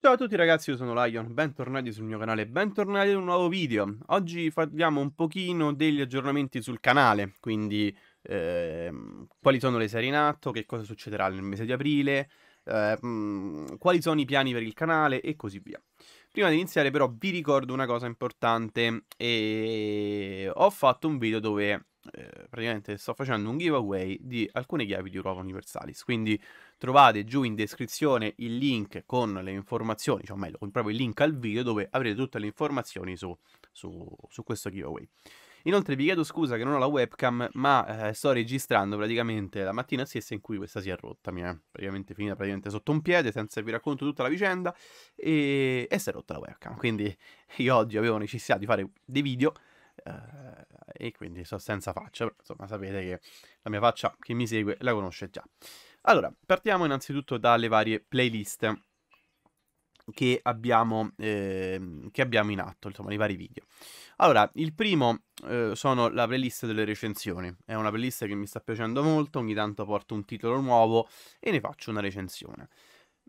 Ciao a tutti ragazzi, io sono Lion, bentornati sul mio canale, bentornati in un nuovo video. Oggi parliamo un pochino degli aggiornamenti sul canale, quindi eh, quali sono le serie in atto, che cosa succederà nel mese di aprile, eh, quali sono i piani per il canale e così via. Prima di iniziare però vi ricordo una cosa importante e ho fatto un video dove eh, praticamente sto facendo un giveaway di alcune chiavi di Europa Universalis, quindi trovate giù in descrizione il link con le informazioni, cioè meglio, proprio il link al video dove avrete tutte le informazioni su, su, su questo giveaway. Inoltre vi chiedo scusa che non ho la webcam, ma eh, sto registrando praticamente la mattina stessa in cui questa si è rotta. Mi è praticamente finita praticamente sotto un piede, senza vi racconto tutta la vicenda, e, e si è rotta la webcam. Quindi io oggi avevo necessità di fare dei video Uh, e quindi sono senza faccia, però, insomma sapete che la mia faccia, chi mi segue, la conosce già. Allora, partiamo innanzitutto dalle varie playlist che abbiamo, eh, che abbiamo in atto, insomma, nei vari video. Allora, il primo eh, sono la playlist delle recensioni. È una playlist che mi sta piacendo molto, ogni tanto porto un titolo nuovo e ne faccio una recensione.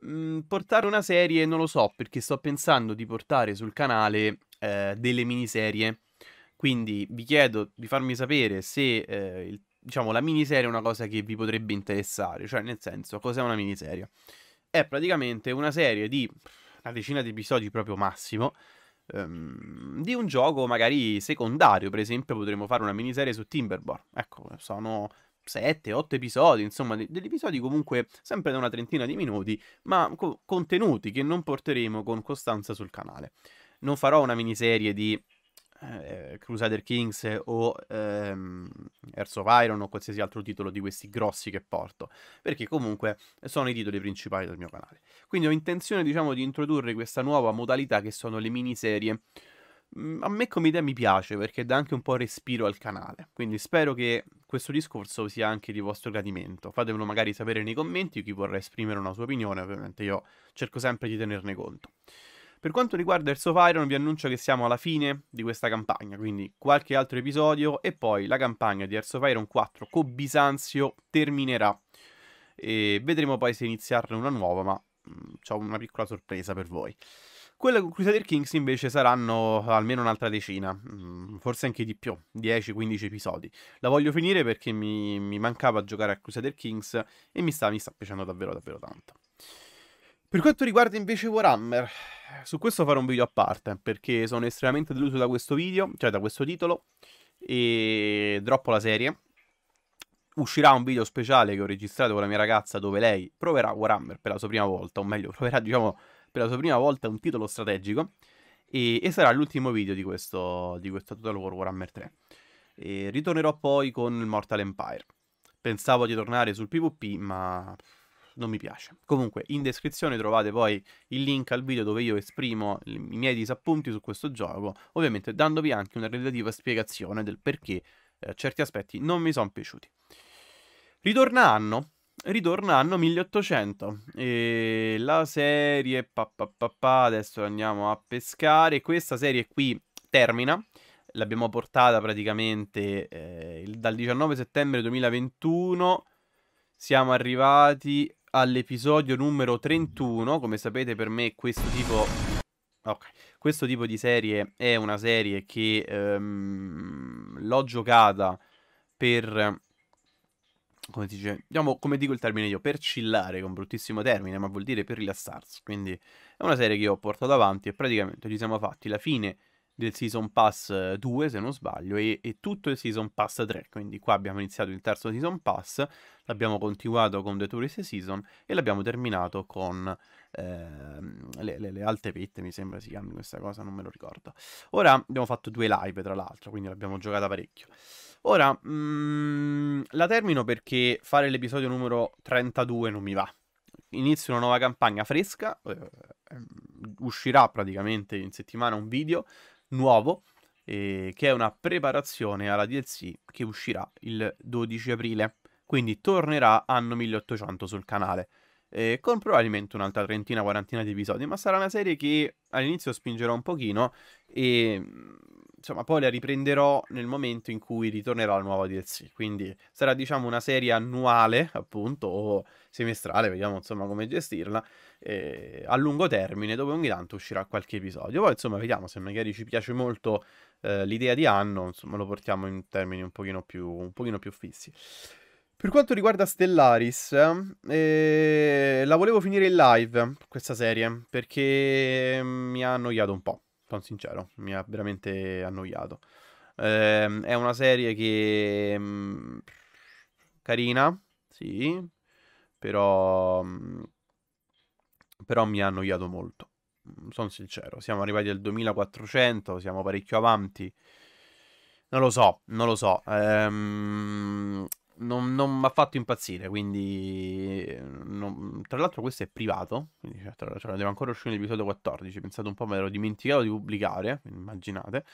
Mm, portare una serie non lo so, perché sto pensando di portare sul canale eh, delle miniserie. Quindi vi chiedo di farmi sapere se eh, il, diciamo, la miniserie è una cosa che vi potrebbe interessare, cioè nel senso, cos'è una miniserie? È praticamente una serie di una decina di episodi proprio massimo, ehm, di un gioco magari secondario, per esempio potremmo fare una miniserie su Timberborn, ecco, sono 7-8 episodi, insomma, degli episodi comunque sempre da una trentina di minuti, ma co- contenuti che non porteremo con costanza sul canale. Non farò una miniserie di eh, Crusader Kings o ehm, Earth of Iron o qualsiasi altro titolo di questi grossi che porto, perché comunque sono i titoli principali del mio canale. Quindi ho intenzione, diciamo, di introdurre questa nuova modalità che sono le miniserie. Mm, a me come idea mi piace perché dà anche un po' respiro al canale, quindi spero che questo discorso sia anche di vostro gradimento. Fatemelo magari sapere nei commenti, chi vorrà esprimere una sua opinione, ovviamente io cerco sempre di tenerne conto. Per quanto riguarda il Sofiron vi annuncio che siamo alla fine di questa campagna, quindi qualche altro episodio e poi la campagna di Earth of Iron 4 con Bisanzio terminerà. E vedremo poi se iniziarne una nuova, ma mm, ho una piccola sorpresa per voi. Quella con Crusader Kings invece saranno almeno un'altra decina, mm, forse anche di più, 10-15 episodi. La voglio finire perché mi, mi, mancava giocare a Crusader Kings e mi sta, mi sta piacendo davvero davvero tanto. Per quanto riguarda invece Warhammer, su questo farò un video a parte perché sono estremamente deluso da questo video, cioè da questo titolo e droppo la serie. Uscirà un video speciale che ho registrato con la mia ragazza dove lei proverà Warhammer per la sua prima volta, o meglio, proverà diciamo per la sua prima volta un titolo strategico e, e sarà l'ultimo video di questo, di questo Total War Warhammer 3. E ritornerò poi con il Mortal Empire. Pensavo di tornare sul PvP ma non mi piace. Comunque in descrizione trovate poi il link al video dove io esprimo i miei disappunti su questo gioco, ovviamente dandovi anche una relativa spiegazione del perché eh, certi aspetti non mi sono piaciuti. Ritorna anno, ritorna anno 1800 e la serie pa, pa, pa, pa, adesso andiamo a pescare questa serie qui termina l'abbiamo portata praticamente eh, dal 19 settembre 2021 siamo arrivati all'episodio numero 31. Come sapete per me questo tipo... Okay. Questo tipo di serie è una serie che ehm, l'ho giocata per... Come, dice, diciamo, come dico il termine io, per chillare, con bruttissimo termine, ma vuol dire per rilassarsi. Quindi è una serie che io ho portato avanti e praticamente ci siamo fatti la fine del Season Pass 2, eh, se non sbaglio, e, e, tutto il Season Pass 3. Quindi qua abbiamo iniziato il terzo Season Pass, l'abbiamo continuato con The Tourist Season e l'abbiamo terminato con ehm, le, le, le, alte pitte, mi sembra si chiami questa cosa, non me lo ricordo. Ora abbiamo fatto due live, tra l'altro, quindi l'abbiamo giocata parecchio. Ora, mh, mm, la termino perché fare l'episodio numero 32 non mi va. Inizio una nuova campagna fresca, eh, ehm, uscirà praticamente in settimana un video nuovo eh, che è una preparazione alla DLC che uscirà il 12 aprile, quindi tornerà anno 1800 sul canale. Eh, con probabilmente un'altra trentina, quarantina di episodi, ma sarà una serie che all'inizio spingerò un pochino e insomma, poi la riprenderò nel momento in cui ritornerà la nuova DLC. Quindi sarà, diciamo, una serie annuale, appunto, o semestrale, vediamo insomma come gestirla. Eh, a lungo termine, dove ogni tanto uscirà qualche episodio. Poi, insomma, vediamo se magari ci piace molto eh, l'idea di anno, insomma, lo portiamo in termini un pochino più, un pochino più fissi. Per quanto riguarda Stellaris, eh, la volevo finire in live questa serie perché mi ha annoiato un po' sono sincero, mi ha veramente annoiato. Eh, è una serie che... Mh, mm, carina, sì, però... Mm, però mi ha annoiato molto, mm, sono sincero. Siamo arrivati al 2400, siamo parecchio avanti. Non lo so, non lo so. Ehm, non, non mi ha fatto impazzire, quindi... Non... Tra l'altro questo è privato, quindi cioè, cioè deve ancora uscire l'episodio 14, pensate un po', me l'ero dimenticato di pubblicare, immaginate.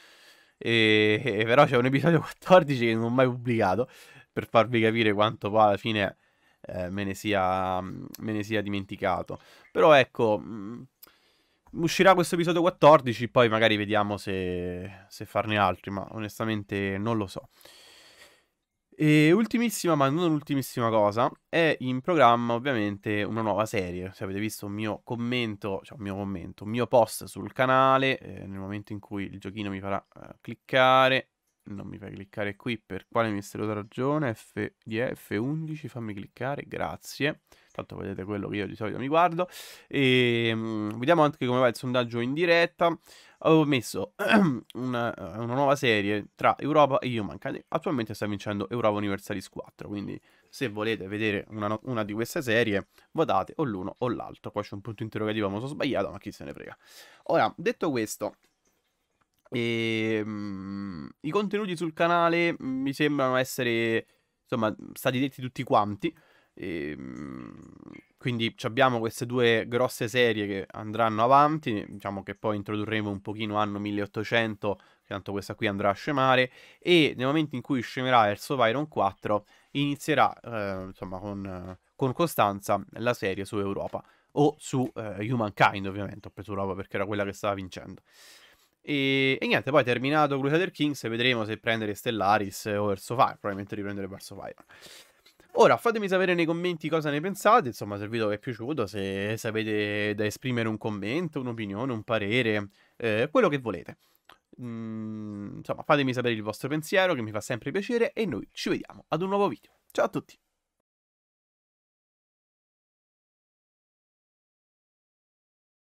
E... e però c'è un episodio 14 che non ho mai pubblicato, per farvi capire quanto poi alla fine eh, me, ne sia, me ne sia dimenticato. Però ecco, mm, uscirà questo episodio 14, poi magari vediamo se, se farne altri, ma onestamente non lo so. E ultimissima, ma non ultimissima cosa, è in programma ovviamente una nuova serie. Se avete visto un mio commento, cioè un mio commento, un mio post sul canale, eh, nel momento in cui il giochino mi farà eh, cliccare, non mi fai cliccare qui per quale misteriosa ragione, F, F11, fammi cliccare, grazie. Tanto vedete quello che io di solito mi guardo. E mm, vediamo anche come va il sondaggio in diretta avevo messo una, eh, una, nuova serie tra Europa e Humankind. Attualmente sta vincendo Europa Universalis 4, quindi se volete vedere una, una di queste serie, votate o l'uno o l'altro. Qua c'è un punto interrogativo, ma sono sbagliato, ma chi se ne frega. Ora, detto questo, ehm, i contenuti sul canale mi sembrano essere, insomma, stati detti tutti quanti. E, ehm, quindi abbiamo queste due grosse serie che andranno avanti, diciamo che poi introdurremo un pochino anno 1800, tanto questa qui andrà a scemare, e nel momento in cui scemerà Erso Iron 4 inizierà eh, insomma con, con, costanza la serie su Europa, o su eh, Humankind ovviamente, ho preso Europa perché era quella che stava vincendo. E, e, niente, poi terminato Crusader Kings vedremo se prendere Stellaris o Earth of Iron, probabilmente riprendere Earth of Iron. Ora fatemi sapere nei commenti cosa ne pensate, insomma se il video vi è piaciuto, se, se avete da esprimere un commento, un'opinione, un parere, eh, quello che volete. Mm, insomma fatemi sapere il vostro pensiero che mi fa sempre piacere e noi ci vediamo ad un nuovo video. Ciao a tutti!